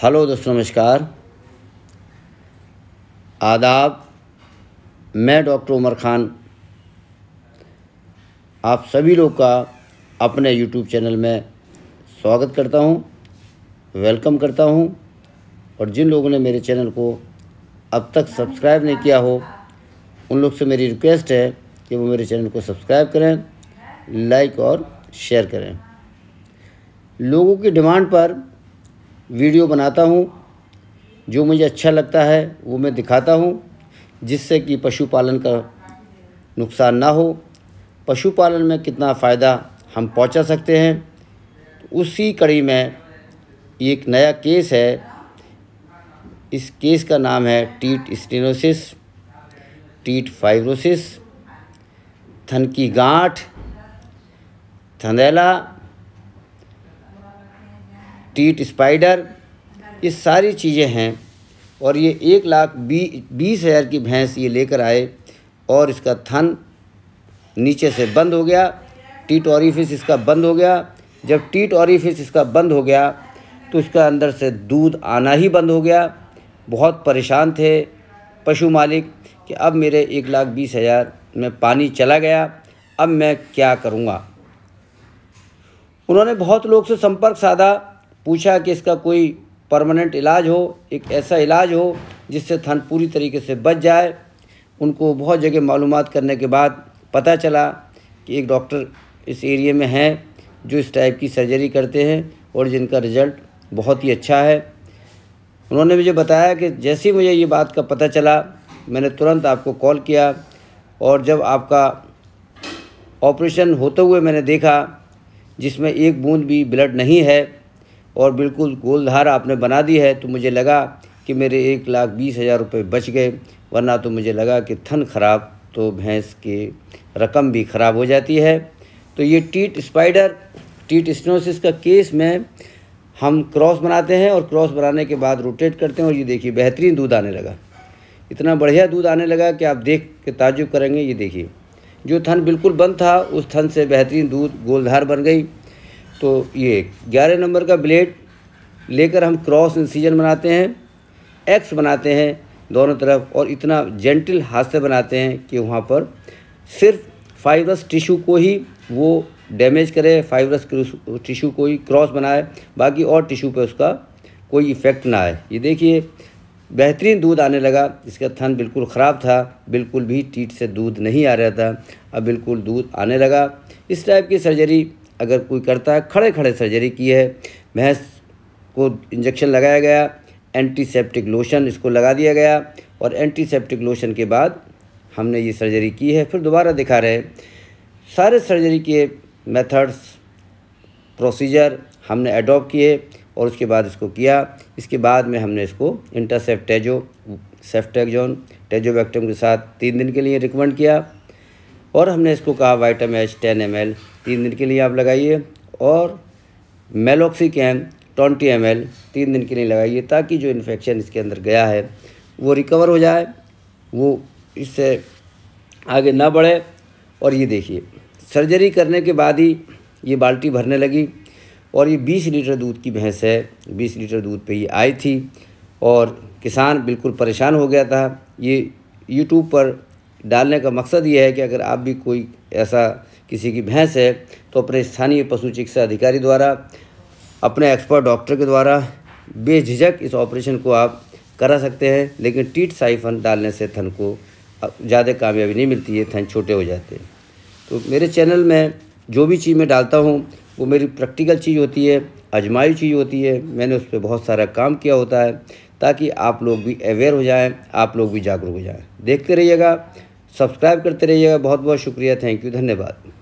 hello दोस्तों नमस्कार आदाब मैं डॉक्टर उमर खान आप सभी लोग का अपने यूट्यूब चैनल में स्वागत करता हूं वेलकम करता हूं और जिन लोगों ने मेरे चैनल को अब तक सब्सक्राइब नहीं किया हो उन लोग से मेरी रिक्वेस्ट है कि वो मेरे चैनल को सब्सक्राइब करें लाइक और शेयर करें लोगों की डिमांड पर वीडियो बनाता हूँ जो मुझे अच्छा लगता है वो मैं दिखाता हूँ जिससे कि पशुपालन का नुकसान ना हो पशुपालन में कितना फ़ायदा हम पहुँचा सकते हैं उसी कड़ी में एक नया केस है इस केस का नाम है टीट स्टेनोसिस टीट फाइब्रोसिस थन की गांठ थनैला टीट स्पाइडर ये सारी चीज़ें हैं और ये एक लाख बी बीस हज़ार की भैंस ये लेकर आए और इसका थन नीचे से बंद हो गया टीट ऑरिफिस इसका बंद हो गया जब टीट ऑरिफिस इसका बंद हो गया तो इसका अंदर से दूध आना ही बंद हो गया बहुत परेशान थे पशु मालिक कि अब मेरे एक लाख बीस हज़ार में पानी चला गया अब मैं क्या करूँगा उन्होंने बहुत लोग से संपर्क साधा पूछा कि इसका कोई परमानेंट इलाज हो एक ऐसा इलाज हो जिससे थन पूरी तरीके से बच जाए उनको बहुत जगह मालूम करने के बाद पता चला कि एक डॉक्टर इस एरिए में हैं जो इस टाइप की सर्जरी करते हैं और जिनका रिज़ल्ट बहुत ही अच्छा है उन्होंने मुझे बताया कि जैसे ही मुझे ये बात का पता चला मैंने तुरंत आपको कॉल किया और जब आपका ऑपरेशन होते हुए मैंने देखा जिसमें एक बूंद भी ब्लड नहीं है और बिल्कुल गोल धार आपने बना दी है तो मुझे लगा कि मेरे एक लाख बीस हज़ार रुपये बच गए वरना तो मुझे लगा कि थन खराब तो भैंस की रकम भी ख़राब हो जाती है तो ये टीट स्पाइडर टीट स्नोसिस का केस में हम क्रॉस बनाते हैं और क्रॉस बनाने के बाद रोटेट करते हैं और ये देखिए बेहतरीन दूध आने लगा इतना बढ़िया दूध आने लगा कि आप देख के ताजुब करेंगे ये देखिए जो थन बिल्कुल बंद था उस थन से बेहतरीन दूध गोलधार बन गई तो ये ग्यारह नंबर का ब्लेड लेकर हम क्रॉस इंसीजन बनाते हैं एक्स बनाते हैं दोनों तरफ और इतना जेंटल हाथ से बनाते हैं कि वहाँ पर सिर्फ फाइबरस टिश्यू को ही वो डैमेज करे फाइब्रस टिश्यू को ही क्रॉस बनाए बाकी और टिश्यू पे उसका कोई इफ़ेक्ट ना आए ये देखिए बेहतरीन दूध आने लगा इसका थन बिल्कुल ख़राब था बिल्कुल भी टीट से दूध नहीं आ रहा था अब बिल्कुल दूध आने लगा इस टाइप की सर्जरी अगर कोई करता है खड़े खड़े सर्जरी की है भैंस को इंजेक्शन लगाया गया एंटीसेप्टिक लोशन इसको लगा दिया गया और एंटीसेप्टिक लोशन के बाद हमने ये सर्जरी की है फिर दोबारा दिखा रहे सारे सर्जरी के मेथड्स प्रोसीजर हमने अडॉप्ट किए और उसके बाद इसको किया इसके बाद में हमने इसको इंटरसेप्टेजो सेफ्टेजोन टेजोबैक्टम के साथ तीन दिन के लिए रिकमेंड किया और हमने इसको कहा वाइटम एच टेन एम एल तीन दिन के लिए आप लगाइए और meloxicam twenty M L तीन दिन के लिए लगाइए ताकि जो इन्फेक्शन इसके अंदर गया है वो रिकवर हो जाए वो इससे आगे ना बढ़े और ये देखिए सर्जरी करने के बाद ही ये बाल्टी भरने लगी और ये 20 लीटर दूध की भैंस है 20 लीटर दूध पे ये आई थी और किसान बिल्कुल परेशान हो गया था ये यूट्यूब पर डालने का मकसद ये है कि अगर आप भी कोई ऐसा किसी की भैंस है तो अपने स्थानीय पशु चिकित्सा अधिकारी द्वारा अपने एक्सपर्ट डॉक्टर के द्वारा बेझिझक इस ऑपरेशन को आप करा सकते हैं लेकिन टीट साइफन डालने से थन को ज़्यादा कामयाबी नहीं मिलती है थन छोटे हो जाते हैं तो मेरे चैनल में जो भी चीज़ मैं डालता हूँ वो मेरी प्रैक्टिकल चीज़ होती है अजमाई चीज़ होती है मैंने उस पर बहुत सारा काम किया होता है ताकि आप लोग भी अवेयर हो जाएं आप लोग भी जागरूक हो जाएं देखते रहिएगा सब्सक्राइब करते रहिएगा बहुत बहुत शुक्रिया थैंक यू धन्यवाद